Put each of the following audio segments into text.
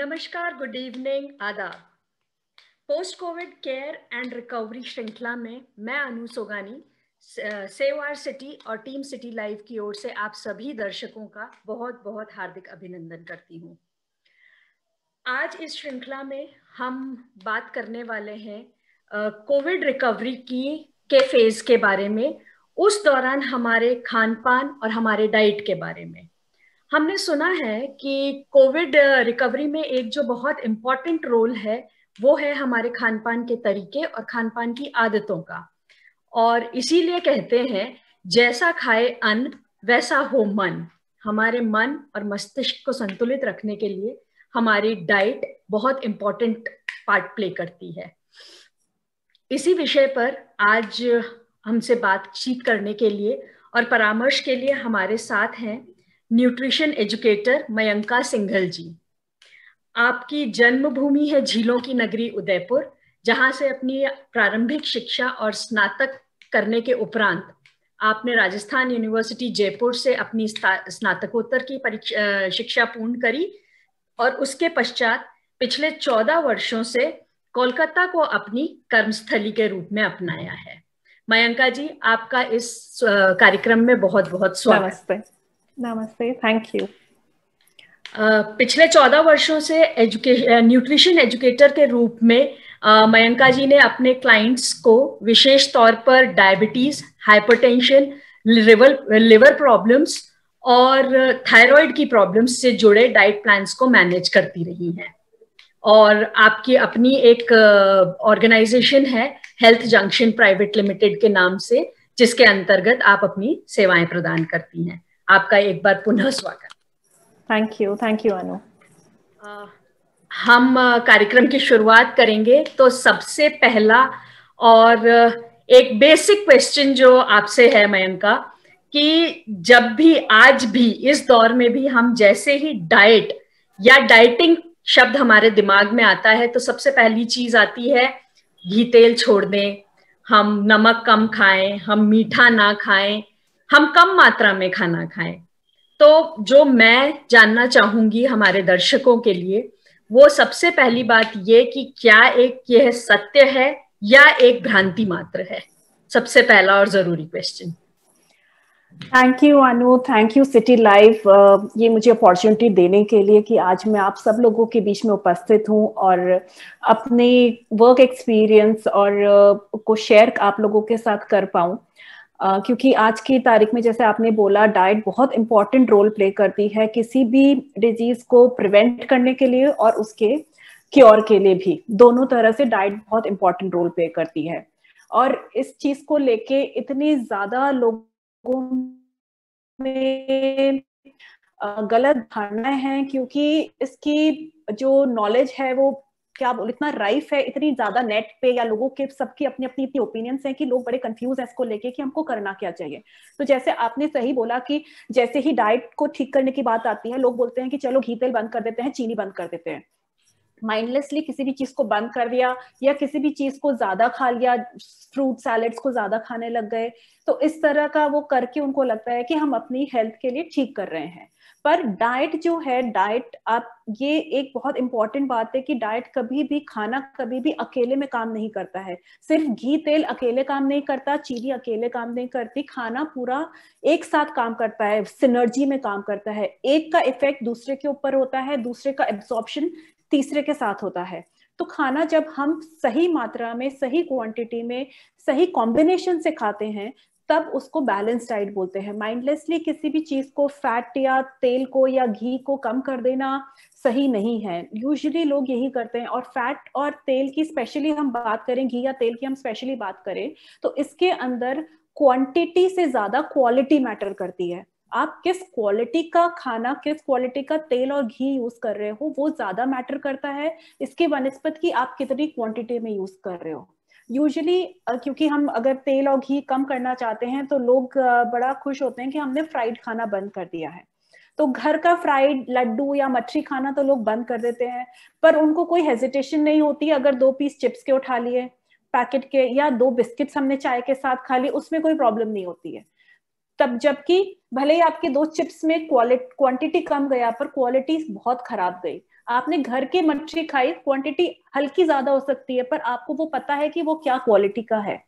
नमस्कार good evening आदाब post covid care and recovery श्रृंखला में मैं Anu Sogani save R city और टीम सिटी लाइव की ओर से आप सभी दर्शकों का बहुत बहुत हार्दिक अभिनंदन करती हूँ आज इस श्रृंखला में हम बात करने वाले हैं कोविड रिकवरी की के फेज के बारे में उस दौरान हमारे खान पान और हमारे डाइट के बारे में हमने सुना है कि कोविड रिकवरी में एक जो बहुत इम्पोर्टेंट रोल है वो है हमारे खान पान के तरीके और खान पान की आदतों का और इसीलिए कहते हैं जैसा खाए अन्न वैसा हो मन हमारे मन और मस्तिष्क को संतुलित रखने के लिए हमारी डाइट बहुत इम्पोर्टेंट पार्ट प्ले करती है इसी विषय पर आज हमसे बातचीत करने के लिए और परामर्श के लिए हमारे साथ हैं न्यूट्रिशन एजुकेटर मयंका सिंघल जी आपकी जन्मभूमि है झीलों की नगरी उदयपुर जहां से अपनी प्रारंभिक शिक्षा और स्नातक करने के उपरांत आपने राजस्थान यूनिवर्सिटी जयपुर से अपनी स्नातकोत्तर की परीक्षा शिक्षा पूर्ण करी और उसके पश्चात पिछले चौदह वर्षों से कोलकाता को अपनी कर्मस्थली के रूप में अपनाया है मयंका जी आपका इस कार्यक्रम में बहुत बहुत स्वागत है नमस्ते थैंक यू पिछले चौदह वर्षों से एजुकेशन न्यूट्रिशन एजुकेटर के रूप में मयंका जी ने अपने क्लाइंट्स को विशेष तौर पर diabetes hypertension liver liver problems और थायराइड की प्रॉब्लम्स से जुड़े डाइट प्लान्स को मैनेज करती रही हैं और आपकी अपनी एक ऑर्गेनाइजेशन है हेल्थ जंक्शन प्राइवेट लिमिटेड के नाम से जिसके अंतर्गत आप अपनी सेवाएं प्रदान करती हैं आपका एक बार पुनः स्वागत thank you thank you Anu हम कार्यक्रम की शुरुआत करेंगे तो सबसे पहला और एक बेसिक क्वेश्चन जो आपसे है मयंका कि जब भी आज भी इस दौर में भी हम जैसे ही डाइट या डाइटिंग शब्द हमारे दिमाग में आता है तो सबसे पहली चीज आती है घी तेल छोड़ दें हम नमक कम खाएं हम मीठा ना खाएं हम कम मात्रा में खाना खाएं तो जो मैं जानना चाहूंगी हमारे दर्शकों के लिए वो सबसे पहली बात ये कि क्या एक यह सत्य है या एक भ्रांति मात्र है सबसे पहला और जरूरी question thank you Anu thank you city life ये मुझे अपॉर्चुनिटी देने के लिए कि आज मैं आप सब लोगों के बीच में उपस्थित हूँ और अपने वर्क एक्सपीरियंस और uh, को शेयर आप लोगों के साथ कर पाऊँ Uh, क्योंकि आज की तारीख में जैसे आपने बोला डाइट बहुत इंपॉर्टेंट रोल प्ले करती है किसी भी डिजीज को प्रिवेंट करने के लिए और उसके क्योर के लिए भी दोनों तरह से डाइट बहुत इंपॉर्टेंट रोल प्ले करती है और इस चीज को लेके इतनी ज्यादा लोगों में गलत धारणाएं हैं क्योंकि इसकी जो नॉलेज है वो क्या बोल इतना राइफ है इतनी ज्यादा नेट पे या लोगों के सबकी अपनी अपनी इतनी ओपिनियंस हैं कि लोग बड़े कंफ्यूज हैं इसको लेके कि हमको करना क्या चाहिए तो जैसे आपने सही बोला कि जैसे ही डाइट को ठीक करने की बात आती है लोग बोलते हैं कि चलो घी तेल बंद कर देते हैं चीनी बंद कर देते हैं माइंडलेसली किसी भी चीज को बंद कर दिया या किसी भी चीज को ज्यादा खा लिया फ्रूट सैलड्स को ज्यादा खाने लग गए तो इस तरह का वो करके उनको लगता है कि हम अपनी हेल्थ के लिए ठीक कर रहे हैं पर डाइट जो है डाइट आप ये एक बहुत इंपॉर्टेंट बात है कि डाइट कभी भी खाना कभी भी अकेले में काम नहीं करता है सिर्फ घी तेल अकेले काम नहीं करता चीनी अकेले काम नहीं करती खाना पूरा एक साथ काम करता है सिनर्जी में काम करता है एक का इफेक्ट दूसरे के ऊपर होता है दूसरे का एब्सॉर्प्शन तीसरे के साथ होता है तो खाना जब हम सही मात्रा में सही क्वांटिटी में सही कॉम्बिनेशन से खाते हैं तब उसको बैलेंस डाइट बोलते हैं माइंडलेसली किसी भी चीज को फैट या तेल को या घी को कम कर देना सही नहीं है यूजली लोग यही करते हैं और फैट और तेल की स्पेशली हम बात करें घी या तेल की हम स्पेशली बात करें तो इसके अंदर क्वांटिटी से ज्यादा क्वालिटी मैटर करती है आप किस क्वालिटी का खाना किस क्वालिटी का तेल और घी यूज कर रहे हो वो ज्यादा मैटर करता है इसके बनस्पत की आप कितनी क्वांटिटी में यूज कर रहे हो यूजली क्योंकि हम अगर तेल और घी कम करना चाहते हैं तो लोग बड़ा खुश होते हैं कि हमने फ्राइड खाना बंद कर दिया है तो घर का फ्राइड लड्डू या मच्छी खाना तो लोग बंद कर देते हैं पर उनको कोई हेजिटेशन नहीं होती अगर दो पीस चिप्स के उठा लिए पैकेट के या दो बिस्किट्स हमने चाय के साथ खा लिए उसमें कोई प्रॉब्लम नहीं होती है तब जबकि भले ही आपके दो चिप्स में क्वालिटी क्वांटिटी कम गया पर क्वालिटी बहुत खराब गई आपने घर के मच्छी खाई क्वांटिटी हल्की ज्यादा हो सकती है पर आपको वो पता है कि वो क्या क्वालिटी का है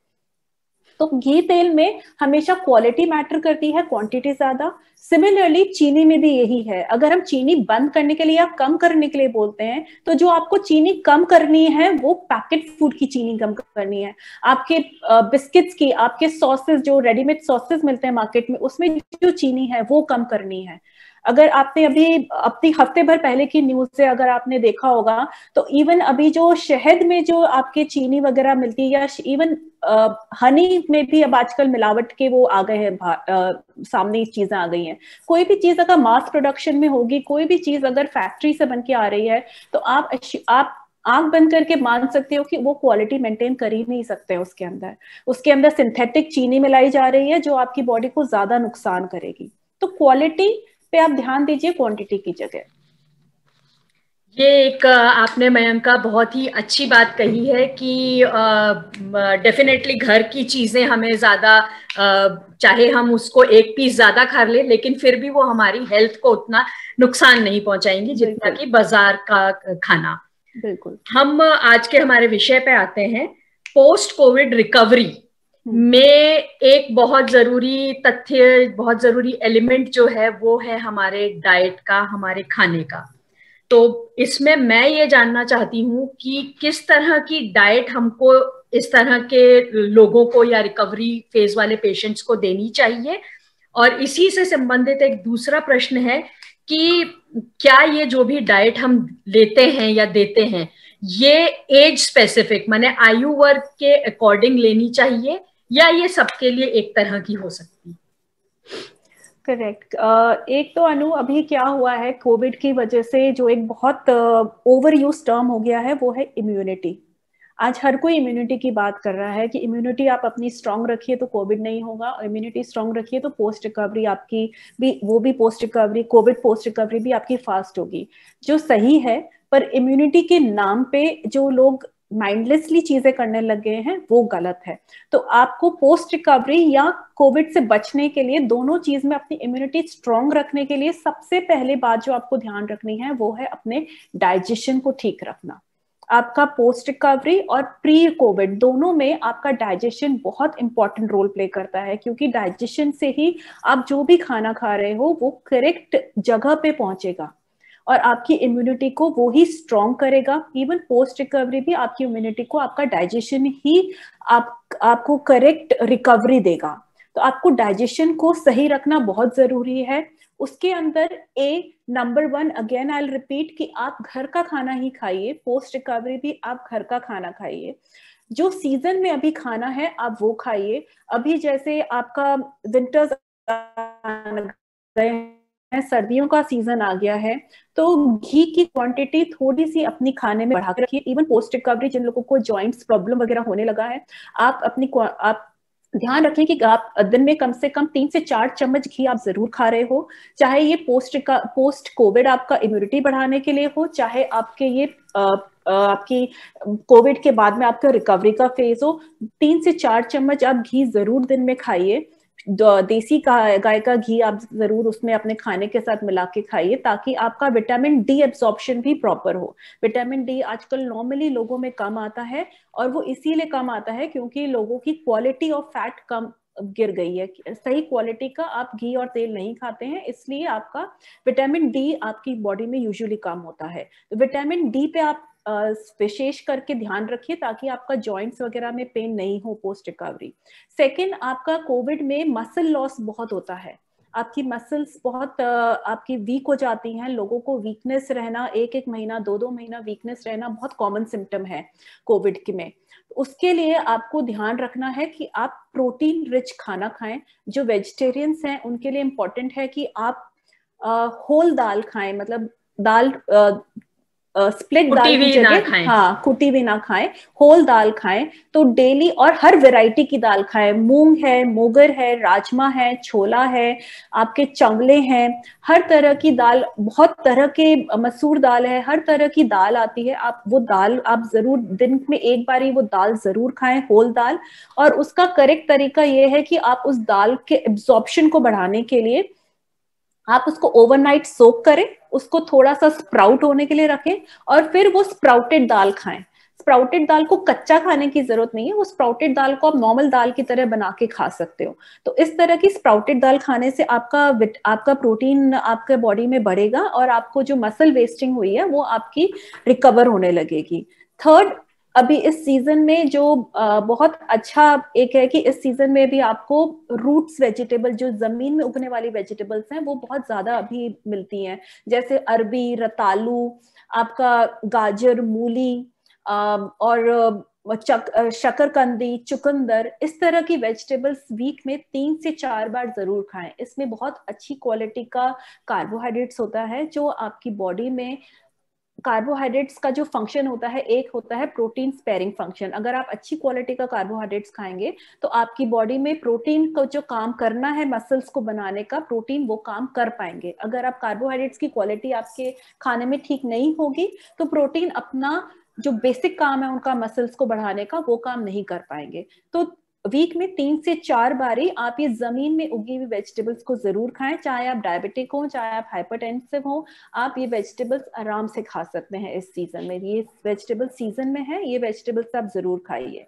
तो घी तेल में हमेशा क्वालिटी मैटर करती है क्वांटिटी ज्यादा सिमिलरली चीनी में भी यही है अगर हम चीनी बंद करने के लिए या कम करने के लिए बोलते हैं तो जो आपको चीनी कम करनी है वो पैकेट फूड की चीनी कम करनी है आपके बिस्किट्स की आपके सॉसेस जो रेडीमेड सॉसेस मिलते हैं मार्केट में उसमें जो चीनी है वो कम करनी है अगर आपने अभी अपनी हफ्ते भर पहले की न्यूज से अगर आपने देखा होगा तो इवन अभी जो शहद में जो आपके चीनी वगैरह मिलती है या इवन हनी में भी अब आजकल मिलावट के वो आ गए हैं सामने चीजें आ गई हैं कोई भी चीज अगर मास प्रोडक्शन में होगी कोई भी चीज अगर फैक्ट्री से बन के आ रही है तो आप आप आंख बंद करके मान सकते हो कि वो क्वालिटी मेंटेन कर ही नहीं सकते उसके अंदर उसके अंदर सिंथेटिक चीनी मिलाई जा रही है जो आपकी बॉडी को ज्यादा नुकसान करेगी तो क्वालिटी पे आप ध्यान दीजिए क्वांटिटी की जगह ये एक आपने मयंका का बहुत ही अच्छी बात कही है कि डेफिनेटली घर की चीजें हमें ज्यादा चाहे हम उसको एक पीस ज्यादा खा ले, लेकिन फिर भी वो हमारी हेल्थ को उतना नुकसान नहीं पहुंचाएंगी जितना कि बाजार का खाना बिल्कुल हम आज के हमारे विषय पे आते हैं पोस्ट कोविड रिकवरी हम्म। में एक बहुत जरूरी तथ्य बहुत जरूरी एलिमेंट जो है वो है हमारे डाइट का हमारे खाने का तो इसमें मैं ये जानना चाहती हूँ कि किस तरह की डाइट हमको इस तरह के लोगों को या रिकवरी फेज वाले पेशेंट्स को देनी चाहिए और इसी से संबंधित एक दूसरा प्रश्न है कि क्या ये जो भी डाइट हम लेते हैं या देते हैं ये एज स्पेसिफिक माने आयु वर्ग के अकॉर्डिंग लेनी चाहिए या ये सबके लिए एक तरह की हो सकती करेक्ट uh, एक तो अनु अभी क्या हुआ है कोविड की वजह से जो एक बहुत ओवर यूज टर्म हो गया है वो है इम्यूनिटी आज हर कोई इम्यूनिटी की बात कर रहा है कि इम्यूनिटी आप अपनी स्ट्रांग रखिए तो कोविड नहीं होगा इम्यूनिटी स्ट्रांग रखिए तो पोस्ट रिकवरी आपकी भी वो भी post recovery covid post recovery भी आपकी फास्ट होगी जो सही है पर इम्यूनिटी के नाम पे जो लोग माइंडलेसली चीजें करने लग गए हैं वो गलत है तो आपको पोस्ट रिकवरी या कोविड से बचने के लिए दोनों चीज में अपनी इम्यूनिटी स्ट्रांग रखने के लिए सबसे पहले बात जो आपको ध्यान रखनी है वो है अपने डाइजेशन को ठीक रखना आपका पोस्ट रिकवरी और प्री कोविड दोनों में आपका डाइजेशन बहुत इंपॉर्टेंट रोल प्ले करता है क्योंकि डाइजेशन से ही आप जो भी खाना खा रहे हो वो करेक्ट जगह पे पहुंचेगा और आपकी इम्यूनिटी को वो ही स्ट्रॉन्ग करेगा इवन पोस्ट रिकवरी भी आपकी इम्यूनिटी को आपका डाइजेशन ही आप आपको करेक्ट रिकवरी देगा तो आपको डाइजेशन को सही रखना बहुत जरूरी है उसके अंदर A number one again I repeat कि आप घर का खाना ही खाइए पोस्ट रिकवरी भी आप घर का खाना खाइए जो सीजन में अभी खाना है आप वो खाइए अभी जैसे आपका विंटर्स है सर्दियों का सीजन आ गया है तो घी की क्वांटिटी थोड़ी सी अपनी खाने में बढ़ा रखिए इवन पोस्ट रिकवरी जिन लोगों को जॉइंट्स प्रॉब्लम वगैरह होने लगा है आप अपनी आप ध्यान रखें कि आप दिन में कम से कम तीन से चार चम्मच घी आप जरूर खा रहे हो चाहे ये पोस्ट का पोस्ट कोविड आपका इम्यूनिटी बढ़ाने के लिए हो चाहे आपके ये आ, आपकी कोविड के बाद में आपका रिकवरी का फेज हो तीन से चार चम्मच आप घी जरूर दिन में खाइए देसी गाय का घी आप जरूर उसमें अपने खाने के साथ मिला के खाइए ताकि आपका विटामिन डी एब्जॉर्प्शन भी प्रॉपर हो विटामिन डी आजकल नॉर्मली लोगों में कम आता है और वो इसीलिए कम आता है क्योंकि लोगों की क्वालिटी ऑफ फैट कम गिर गई है सही क्वालिटी का आप घी और तेल नहीं खाते हैं इसलिए आपका विटामिन डी आपकी बॉडी में यूजुअली कम होता है तो विटामिन डी पे आप विशेष करके ध्यान रखिए ताकि आपका जॉइंट्स वगैरह में पेन नहीं हो पोस्ट रिकवरी सेकेंड आपका कोविड में मसल लॉस बहुत होता है आपकी मसल्स बहुत आपकी वीक हो जाती हैं लोगों को वीकनेस रहना एक एक महीना दो दो महीना वीकनेस रहना बहुत कॉमन सिम्टम है कोविड के में उसके लिए आपको ध्यान रखना है कि आप प्रोटीन रिच खाना खाएं जो वेजिटेरियंस हैं उनके लिए इम्पोर्टेंट है कि आप होल दाल खाएं मतलब दाल स्प्लिट दाल की जगह हाँ कुटी भी ना खाएं होल दाल खाएं तो डेली और हर वैरायटी की दाल खाएं मूंग है मोगर है राजमा है छोला है आपके चंवले हैं हर तरह की दाल बहुत तरह के मसूर दाल है हर तरह की दाल आती है आप वो दाल आप जरूर दिन में एक बार ही वो दाल जरूर खाएं होल दाल और उसका करेक्ट तरीका ये है कि आप उस दाल के एब्जॉर्प्शन को बढ़ाने के लिए आप उसको ओवरनाइट सोक करें उसको थोड़ा सा स्प्राउट होने के लिए रखें और फिर वो स्प्राउटेड दाल खाएं स्प्राउटेड दाल को कच्चा खाने की जरूरत नहीं है वो स्प्राउटेड दाल को आप नॉर्मल दाल की तरह बना के खा सकते हो तो इस तरह की स्प्राउटेड दाल खाने से आपका आपका प्रोटीन आपके बॉडी में बढ़ेगा और आपको जो मसल वेस्टिंग हुई है वो आपकी रिकवर होने लगेगी थर्ड अभी इस सीजन में जो बहुत अच्छा एक है कि इस सीजन में भी आपको रूट्स वेजिटेबल जो जमीन में उगने वाली वेजिटेबल्स हैं वो बहुत ज्यादा अभी मिलती हैं जैसे अरबी रतालू आपका गाजर मूली और चक, शकरकंदी चुकंदर इस तरह की वेजिटेबल्स वीक में तीन से चार बार जरूर खाएं इसमें बहुत अच्छी क्वालिटी का कार्बोहाइड्रेट्स होता है जो आपकी बॉडी में कार्बोहाइड्रेट्स का जो फंक्शन होता है एक होता है प्रोटीन स्पेयरिंग फंक्शन अगर आप अच्छी क्वालिटी का कार्बोहाइड्रेट्स खाएंगे तो आपकी बॉडी में प्रोटीन का जो काम करना है मसल्स को बनाने का प्रोटीन वो काम कर पाएंगे अगर आप कार्बोहाइड्रेट्स की क्वालिटी आपके खाने में ठीक नहीं होगी तो प्रोटीन अपना जो बेसिक काम है उनका मसल्स को बढ़ाने का वो काम नहीं कर पाएंगे तो वीक में तीन से चार बारी आप ये जमीन में उगी हुई वेजिटेबल्स को जरूर खाएं चाहे आप डायबिटिक हो चाहे आप हाइपरटेंसिव हो आप ये वेजिटेबल्स आराम से खा सकते हैं इस सीजन में ये वेजिटेबल सीजन में है ये वेजिटेबल्स आप जरूर खाइए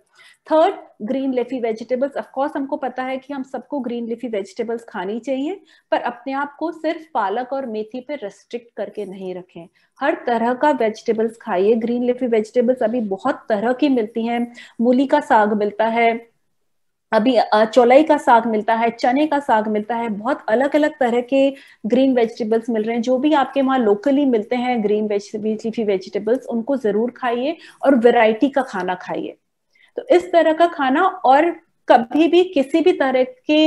third green leafy vegetables of course हमको पता है कि हम सबको ग्रीन लिफी वेजिटेबल्स खानी चाहिए पर अपने आप को सिर्फ पालक और मेथी पे रेस्ट्रिक्ट करके नहीं रखें हर तरह का वेजिटेबल्स खाइए ग्रीन लिफी वेजिटेबल्स अभी बहुत तरह की मिलती हैं मूली का साग मिलता है अभी चौलाई का साग मिलता है चने का साग मिलता है बहुत अलग अलग तरह के ग्रीन वेजिटेबल्स मिल रहे हैं जो भी आपके वहाँ लोकली मिलते हैं ग्रीन वेजिटेबल्स लीफी वेजिटेबल्स उनको जरूर खाइए और वैरायटी का खाना खाइए तो इस तरह का खाना और कभी भी किसी भी तरह के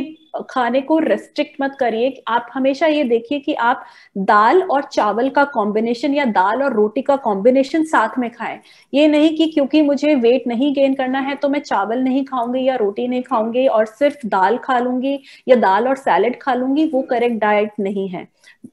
खाने को रेस्ट्रिक्ट मत करिए आप हमेशा ये देखिए कि आप दाल और चावल का कॉम्बिनेशन या दाल और रोटी का कॉम्बिनेशन साथ में खाएं ये नहीं कि क्योंकि मुझे वेट नहीं गेन करना है तो मैं चावल नहीं खाऊंगी या रोटी नहीं खाऊंगी और सिर्फ दाल खा लूंगी या दाल और सैलेड खा लूंगी वो करेक्ट डाइट नहीं है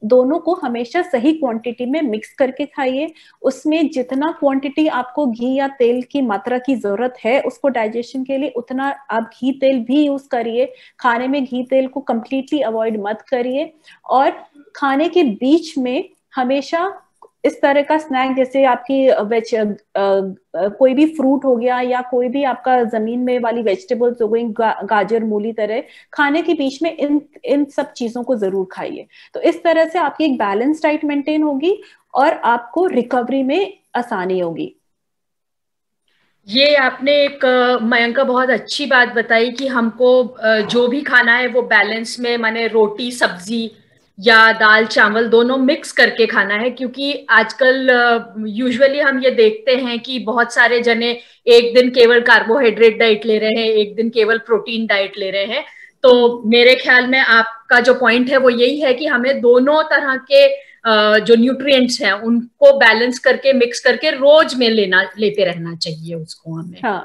दोनों को हमेशा सही क्वांटिटी में मिक्स करके खाइए उसमें जितना क्वांटिटी आपको घी या तेल की मात्रा की जरूरत है उसको डाइजेशन के लिए उतना आप घी तेल भी यूज करिए खाने में घी तेल को कंप्लीटली अवॉइड मत करिए और खाने के बीच में हमेशा इस तरह का स्नैक जैसे आपकी वेज कोई भी फ्रूट हो गया या कोई भी आपका जमीन में वाली वेजिटेबल्स हो गई गा, गाजर मूली तरह खाने के बीच में इन इन सब चीजों को जरूर खाइए तो इस तरह से आपकी एक बैलेंस डाइट मेंटेन होगी और आपको रिकवरी में आसानी होगी ये आपने एक मयंका बहुत अच्छी बात बताई कि हमको जो भी खाना है वो बैलेंस में माने रोटी सब्जी या दाल चावल दोनों मिक्स करके खाना है क्योंकि आजकल यूजुअली हम ये देखते हैं कि बहुत सारे जने एक दिन केवल कार्बोहाइड्रेट डाइट ले रहे हैं एक दिन केवल प्रोटीन डाइट ले रहे हैं तो मेरे ख्याल में आपका जो पॉइंट है वो यही है कि हमें दोनों तरह के जो न्यूट्रिएंट्स हैं उनको बैलेंस करके मिक्स करके रोज में लेना लेते रहना चाहिए उसको हमें हाँ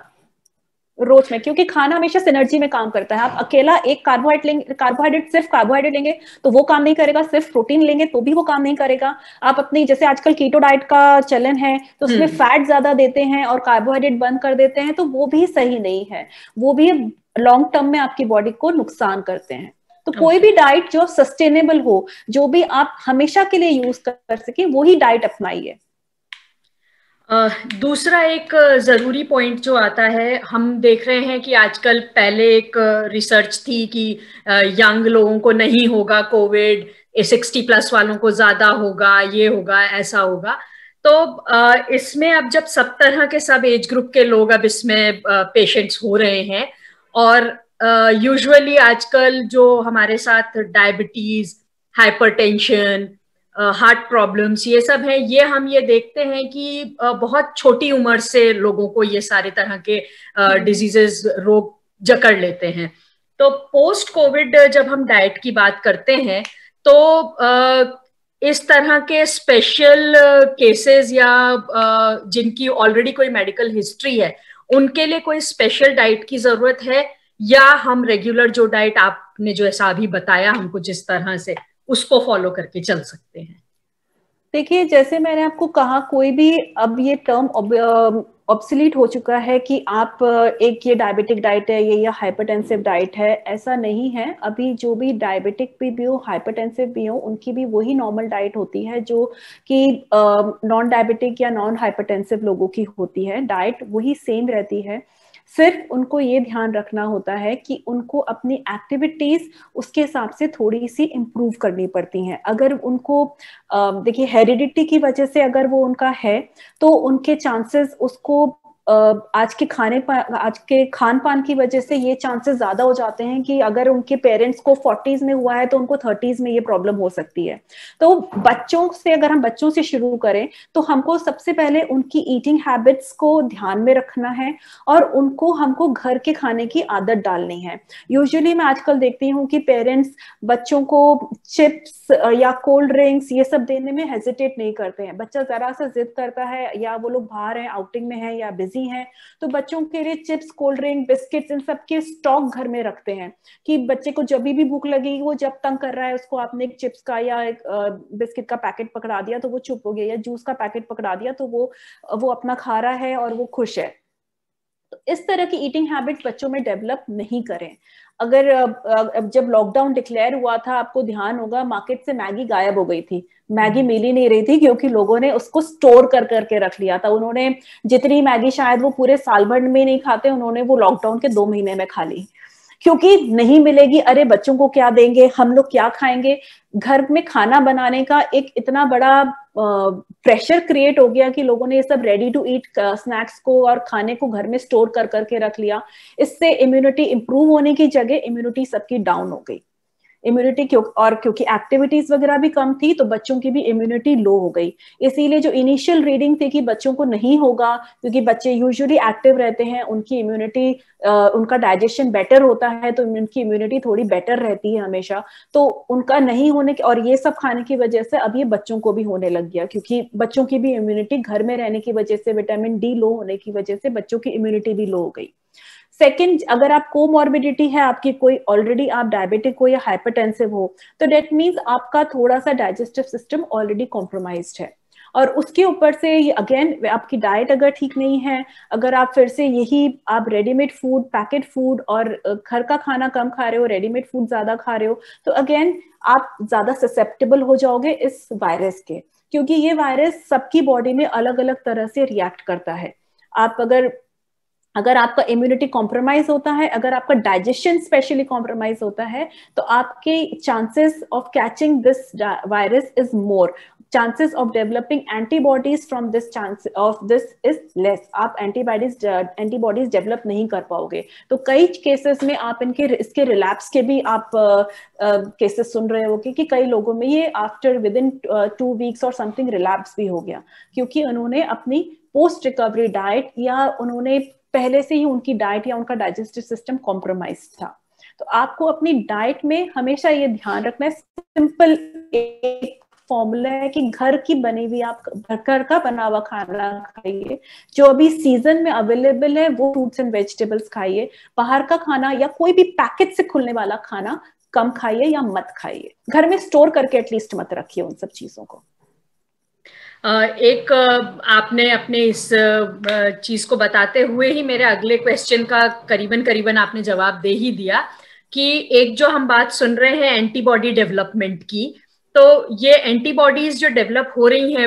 रोज में क्योंकि खाना हमेशा सिनर्जी में काम करता है आप हाँ। अकेला एक कार्बोहाइड्रेट लेंगे कार्बोहाइड्रेट सिर्फ कार्बोहाइड्रेट लेंगे तो वो काम नहीं करेगा सिर्फ प्रोटीन लेंगे तो भी वो काम नहीं करेगा आप अपनी जैसे आजकल कीटो डाइट का चलन है तो उसमें फैट हम्म। ज्यादा देते हैं और कार्बोहाइड्रेट बंद कर देते हैं तो वो भी सही नहीं है वो भी लॉन्ग टर्म में आपकी बॉडी को नुकसान करते हैं तो okay. कोई भी डाइट जो सस्टेनेबल हो जो भी आप हमेशा के लिए यूज कर सके वही डाइट अपनाइए दूसरा एक ज़रूरी पॉइंट जो आता है हम देख रहे हैं कि आजकल पहले एक रिसर्च थी कि यंग लोगों को नहीं होगा कोविड सिक्सटी प्लस वालों को ज़्यादा होगा ये होगा ऐसा होगा तो इसमें अब जब सब तरह के सब एज ग्रुप के लोग अब इसमें पेशेंट्स हो रहे हैं और यूजुअली आजकल जो हमारे साथ डायबिटीज़ हाइपरटेंशन हार्ट प्रॉब्लम्स ये सब है ये हम ये देखते हैं कि बहुत छोटी उम्र से लोगों को ये सारे तरह के डिजीजेस हम्म। रोग जकड़ लेते हैं तो पोस्ट कोविड जब हम डाइट की बात करते हैं तो इस तरह के स्पेशल केसेस या जिनकी ऑलरेडी कोई मेडिकल हिस्ट्री है उनके लिए कोई स्पेशल डाइट की जरूरत है या हम रेगुलर जो डाइट आपने जो ऐसा अभी बताया हमको जिस तरह से उसको फॉलो करके चल सकते हैं देखिए जैसे मैंने आपको कहा कोई भी अब ये टर्म ऑब्सिलीट हो चुका है कि आप एक ये डायबिटिक डाइट है ये या हाइपरटेंसिव डाइट है ऐसा नहीं है अभी जो भी डायबिटिक भी, भी हो हाइपरटेंसिव भी हो उनकी भी वही नॉर्मल डाइट होती है जो कि नॉन डायबिटिक या नॉन हाइपरटेंसिव लोगों की होती है डाइट वही सेम रहती है सिर्फ उनको ये ध्यान रखना होता है कि उनको अपनी एक्टिविटीज उसके हिसाब से थोड़ी सी इम्प्रूव करनी पड़ती हैं अगर उनको देखिए हेरिडिटी की वजह से अगर वो उनका है तो उनके चांसेस उसको आज के खाने आज के खान पान की वजह से ये चांसेस ज्यादा हो जाते हैं कि अगर उनके पेरेंट्स को फोर्टीज में हुआ है तो उनको थर्टीज में ये प्रॉब्लम हो सकती है तो बच्चों से अगर हम बच्चों से शुरू करें तो हमको सबसे पहले उनकी ईटिंग हैबिट्स को ध्यान में रखना है और उनको हमको घर के खाने की आदत डालनी है यूजली मैं आजकल देखती हूँ कि पेरेंट्स बच्चों को चिप्स या कोल्ड ड्रिंक्स ये सब देने में हेजिटेट नहीं करते हैं बच्चा जरा सा जिद करता है या वो लोग बाहर है आउटिंग में है या बिजी बिजी हैं तो बच्चों के लिए चिप्स कोल्ड ड्रिंक बिस्किट इन सब के स्टॉक घर में रखते हैं कि बच्चे को जब भी भूख लगी वो जब तंग कर रहा है उसको आपने एक चिप्स का या एक बिस्किट का पैकेट पकड़ा दिया तो वो चुप हो गया या जूस का पैकेट पकड़ा दिया तो वो वो अपना खा रहा है और वो खुश है तो इस तरह की ईटिंग हैबिट बच्चों में डेवलप नहीं करें अगर जब लॉकडाउन डिक्लेयर हुआ था आपको ध्यान होगा मार्केट से मैगी गायब हो गई थी मैगी हम्म। मिल ही नहीं रही थी क्योंकि लोगों ने उसको स्टोर कर करके रख लिया था उन्होंने जितनी मैगी शायद वो पूरे साल भर में नहीं खाते उन्होंने वो लॉकडाउन के दो महीने में खा ली क्योंकि नहीं मिलेगी अरे बच्चों को क्या देंगे हम लोग क्या खाएंगे घर में खाना बनाने का एक इतना बड़ा प्रेशर क्रिएट हो गया कि लोगों ने ये सब रेडी टू ईट स्नैक्स को और खाने को घर में स्टोर कर करके रख लिया इससे इम्यूनिटी इंप्रूव होने की जगह इम्यूनिटी सबकी डाउन हो गई इम्यूनिटी क्यों और क्योंकि एक्टिविटीज वगैरह भी कम थी तो बच्चों की भी इम्यूनिटी लो हो गई इसीलिए जो इनिशियल रीडिंग थी कि बच्चों को नहीं होगा क्योंकि बच्चे यूजुअली एक्टिव रहते हैं उनकी इम्यूनिटी उनका डाइजेशन बेटर होता है तो उनकी इम्यूनिटी थोड़ी बेटर रहती है हमेशा तो उनका नहीं होने के और ये सब खाने की वजह से अब ये बच्चों को भी होने लग गया क्योंकि बच्चों की भी इम्यूनिटी घर में रहने की वजह से विटामिन डी लो होने की वजह से बच्चों की इम्यूनिटी भी लो हो गई सेकेंड अगर आप कोमोर्बिडिटी है आपकी कोई ऑलरेडी आप डायबिटिक हो या हाइपरटेंसिव हो तो डेट मीन्स आपका थोड़ा सा डाइजेस्टिव सिस्टम ऑलरेडी कॉम्प्रोमाइज है और उसके ऊपर से अगेन आपकी डाइट अगर ठीक नहीं है अगर आप फिर से यही आप रेडीमेड फूड पैकेट फूड और घर का खाना कम खा रहे हो रेडीमेड फूड ज्यादा खा रहे हो तो अगेन आप ज्यादा ससेप्टेबल हो जाओगे इस वायरस के क्योंकि ये वायरस सबकी बॉडी में अलग अलग तरह से रिएक्ट करता है आप अगर अगर आपका इम्यूनिटी कॉम्प्रोमाइज होता है अगर आपका डाइजेशन स्पेशली कॉम्प्रोमाइज होता है तो आपके chances of catching this virus is more chances of developing antibodies from this chance of this is less आप एंटीबॉडीज एंटीबॉडीज डेवलप नहीं कर पाओगे तो कई केसेस में आप इनके इसके रिलैप्स के भी आप केसेस uh, uh, सुन रहे हो कि कई लोगों में ये after within two weeks और समथिंग रिलैप्स भी हो गया क्योंकि उन्होंने अपनी पोस्ट रिकवरी डाइट या उन्होंने पहले से ही उनकी डाइट या उनका डाइजेस्टिव सिस्टम कॉम्प्रोमाइज था तो आपको अपनी डाइट में हमेशा ये ध्यान रखना है सिंपल एक फॉर्मूला है कि घर की बनी हुई आप घर का बना हुआ खाना खाइए जो अभी सीजन में अवेलेबल है वो फ्रूट्स एंड वेजिटेबल्स खाइए बाहर का खाना या कोई भी पैकेट से खुलने वाला खाना कम खाइए या मत खाइए घर में स्टोर करके एटलीस्ट मत रखिए उन सब चीजों को एक आपने अपने इस चीज को बताते हुए ही मेरे अगले क्वेश्चन का करीबन करीबन आपने जवाब दे ही दिया कि एक जो हम बात सुन रहे हैं एंटीबॉडी डेवलपमेंट की तो ये एंटीबॉडीज जो डेवलप हो रही हैं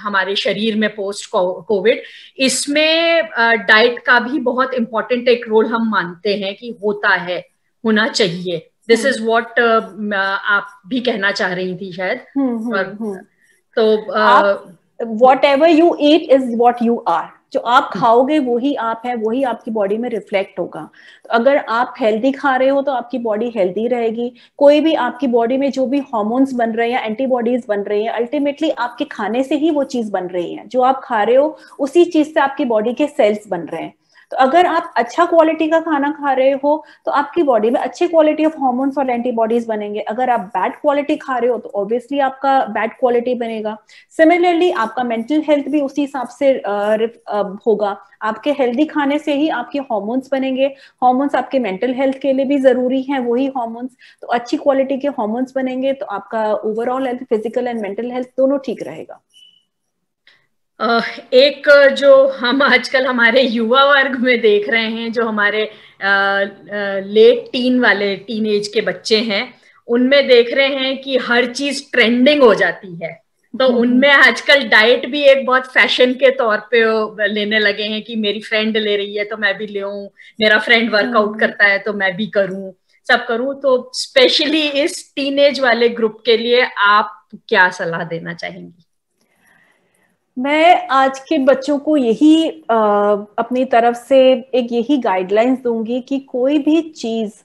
हमारे शरीर में पोस्ट कोविड इसमें डाइट का भी बहुत इंपॉर्टेंट एक रोल हम मानते हैं कि होता है होना चाहिए दिस इज वॉट आप भी कहना चाह रही थी शायद हुँ, हम्म, हम्म, और, हुँ. हम्म। तो whatever you eat is what you are जो आप खाओगे वही आप है वही आपकी बॉडी में रिफ्लेक्ट होगा तो अगर आप हेल्दी खा रहे हो तो आपकी बॉडी हेल्दी रहेगी कोई भी आपकी बॉडी में जो भी हॉर्मोन्स बन रहे हैं एंटीबॉडीज बन रही हैं अल्टीमेटली आपके खाने से ही वो चीज बन रही है जो आप खा रहे हो उसी चीज से आपकी बॉडी के सेल्स बन रहे हैं तो अगर आप अच्छा क्वालिटी का खाना खा रहे हो तो आपकी बॉडी में अच्छी क्वालिटी ऑफ हॉर्मोन्स और एंटीबॉडीज बनेंगे अगर आप बैड क्वालिटी खा रहे हो तो ऑब्वियसली आपका बैड क्वालिटी बनेगा सिमिलरली आपका मेंटल हेल्थ भी उसी हिसाब से होगा आपके हेल्दी खाने से ही आपके हॉर्मोन्स बनेंगे हॉर्मोन्स आपके मेंटल हेल्थ के लिए भी जरूरी है वही हॉर्मोन्स तो अच्छी क्वालिटी के हॉर्मोन्स बनेंगे तो आपका overall health physical and mental health दोनों ठीक रहेगा एक जो हम आजकल हमारे युवा वर्ग में देख रहे हैं जो हमारे लेट टीन वाले टीन एज के बच्चे हैं उनमें देख रहे हैं कि हर चीज ट्रेंडिंग हो जाती है तो हम्म। उनमें आजकल डाइट भी एक बहुत फैशन के तौर पे लेने लगे हैं कि मेरी फ्रेंड ले रही है तो मैं भी ले मेरा फ्रेंड हम्म। वर्कआउट करता है तो मैं भी करूं सब करूं तो स्पेशली इस टीनेज वाले ग्रुप के लिए आप क्या सलाह देना चाहेंगी मैं आज के बच्चों को यही आ, अपनी तरफ से एक यही गाइडलाइंस दूंगी कि कोई भी चीज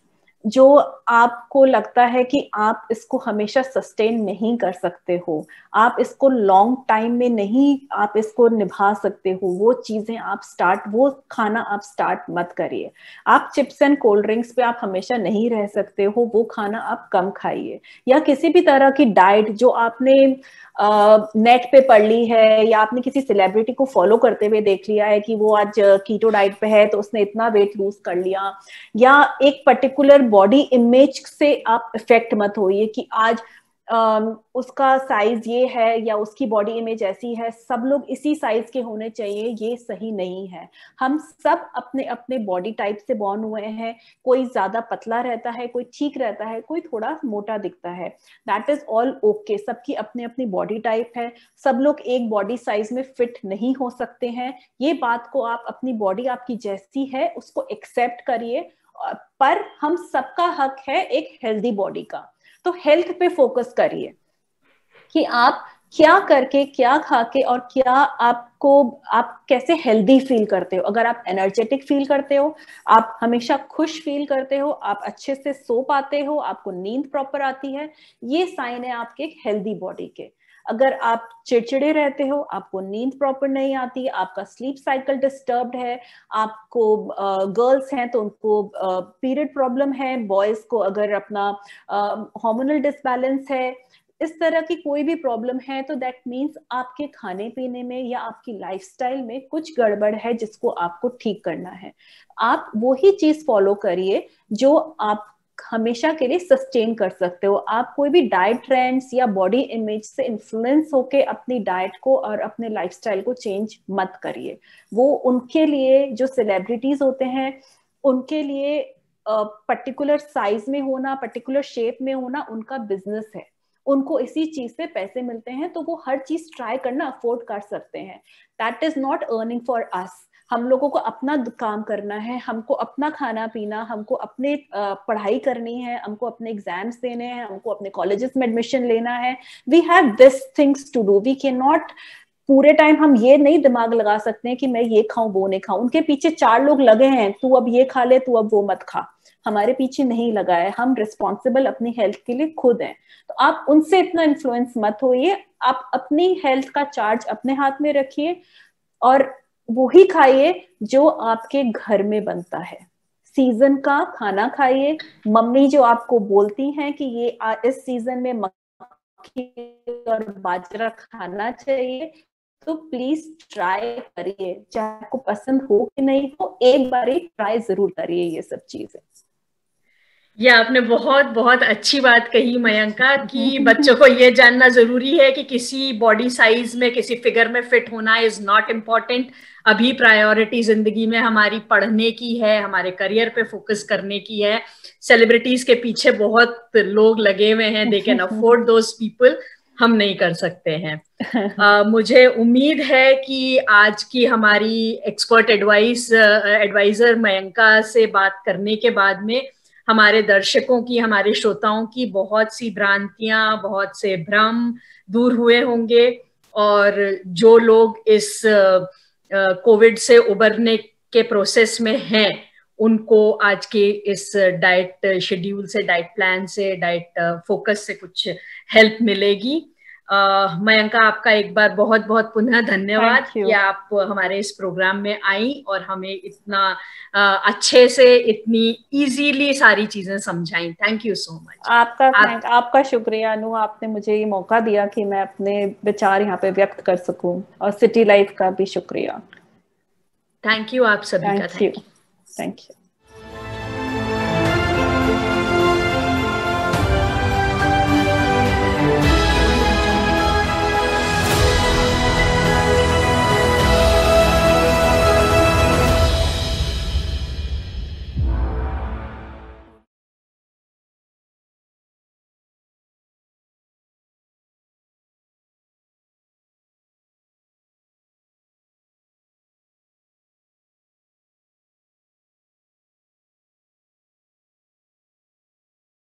जो आपको लगता है कि आप इसको हमेशा सस्टेन नहीं कर सकते हो आप इसको लॉन्ग टाइम में नहीं आप इसको निभा सकते हो वो चीज़ें आप स्टार्ट वो खाना आप स्टार्ट मत करिए आप चिप्स एंड कोल्ड ड्रिंक्स पे आप हमेशा नहीं रह सकते हो वो खाना आप कम खाइए या किसी भी तरह की डाइट जो आपने नेट पे पढ़ ली है या आपने किसी सेलिब्रिटी को फॉलो करते हुए देख लिया है कि वो आज कीटो डाइट पे है तो उसने इतना वेट लूज कर लिया या एक पर्टिकुलर बॉडी इमेज से आप इफेक्ट मत होइए कि आज उसका साइज ये है या उसकी बॉडी इमेज ऐसी है सब लोग इसी साइज के होने चाहिए ये सही नहीं है हम सब अपने अपने बॉडी टाइप से बॉर्न हुए हैं कोई ज्यादा पतला रहता है कोई ठीक रहता है कोई थोड़ा मोटा दिखता है दैट इज ऑल ओके सबकी अपने अपनी बॉडी टाइप है सब लोग एक बॉडी साइज में फिट नहीं हो सकते हैं ये बात को आप अपनी बॉडी आपकी जैसी है उसको एक्सेप्ट करिए पर हम सबका हक है एक हेल्दी बॉडी का तो हेल्थ पे फोकस करिए कि आप क्या करके क्या खा के और क्या आपको आप कैसे हेल्दी फील करते हो अगर आप एनर्जेटिक फील करते हो आप हमेशा खुश फील करते हो आप अच्छे से सो पाते हो आपको नींद प्रॉपर आती है ये साइन है आपके एक हेल्दी बॉडी के अगर आप चिड़चिड़े रहते हो आपको नींद प्रॉपर नहीं आती आपका स्लीप साइकिल डिस्टर्ब है आपको गर्ल्स हैं तो उनको पीरियड प्रॉब्लम है बॉयज को अगर अपना हॉर्मोनल डिसबैलेंस है इस तरह की कोई भी प्रॉब्लम है तो दैट मीन्स आपके खाने पीने में या आपकी लाइफस्टाइल में कुछ गड़बड़ है जिसको आपको ठीक करना है आप वही चीज फॉलो करिए जो आप हमेशा के लिए सस्टेन कर सकते हो आप कोई भी डाइट ट्रेंड्स या बॉडी इमेज से इन्फ्लुएंस होके अपनी डाइट को और अपने लाइफस्टाइल को चेंज मत करिए वो उनके लिए जो सेलिब्रिटीज होते हैं उनके लिए पर्टिकुलर साइज में होना पर्टिकुलर शेप में होना उनका बिजनेस है उनको इसी चीज से पैसे मिलते हैं तो वो हर चीज ट्राई करना अफोर्ड कर सकते हैं that is not earning for us हम लोगों को अपना काम करना है हमको अपना खाना पीना हमको अपने पढ़ाई करनी है हमको अपने एग्जाम्स देने हैं हमको अपने कॉलेजेस में एडमिशन लेना है we have this things to do we can not पूरे टाइम हम ये नहीं दिमाग लगा सकते हैं कि मैं ये खाऊं वो नहीं खाऊं उनके पीछे चार लोग लगे हैं तू अब ये खा ले तू अब वो मत खा हमारे पीछे नहीं लगा है हम रिस्पॉन्सिबल अपनी हेल्थ के लिए खुद हैं तो आप उनसे इतना इन्फ्लुएंस मत होइए आप अपनी हेल्थ का चार्ज अपने हाथ में रखिए और वो ही खाइए जो आपके घर में बनता है सीजन का खाना खाइए मम्मी जो आपको बोलती हैं कि ये इस सीजन में मक्खी और बाजरा खाना चाहिए तो प्लीज ट्राई करिए चाहे आपको पसंद हो कि नहीं हो एक बार ट्राई जरूर करिए ये सब चीजें ये आपने बहुत बहुत अच्छी बात कही मयंका कि बच्चों को ये जानना जरूरी है कि किसी बॉडी साइज में किसी फिगर में फिट होना इज नॉट इम्पॉर्टेंट अभी प्रायोरिटी जिंदगी में हमारी पढ़ने की है हमारे करियर पे फोकस करने की है सेलिब्रिटीज के पीछे बहुत लोग लगे हुए हैं they can afford those people हम नहीं कर सकते हैं uh, मुझे उम्मीद है कि आज की हमारी एक्सपर्ट एडवाइस एडवाइजर मयंका से बात करने के बाद में हमारे दर्शकों की हमारे श्रोताओं की बहुत सी भ्रांतियां बहुत से भ्रम दूर हुए होंगे और जो लोग इस uh, कोविड से उबरने के प्रोसेस में हैं उनको आज के इस डाइट शेड्यूल से डाइट प्लान से डाइट फोकस से कुछ हेल्प मिलेगी मयंका आपका एक बार बहुत बहुत पुनः धन्यवाद कि आप हमारे इस प्रोग्राम में आई और हमें इतना आ, अच्छे से इतनी इजीली सारी चीजें समझाई थैंक यू सो मच आपका आप, आपका शुक्रिया अनु आपने मुझे ये मौका दिया कि मैं अपने विचार यहाँ पे व्यक्त कर सकूं और सिटी लाइफ का भी शुक्रिया थैंक यू आप सभी का थैंक यू थैंक यू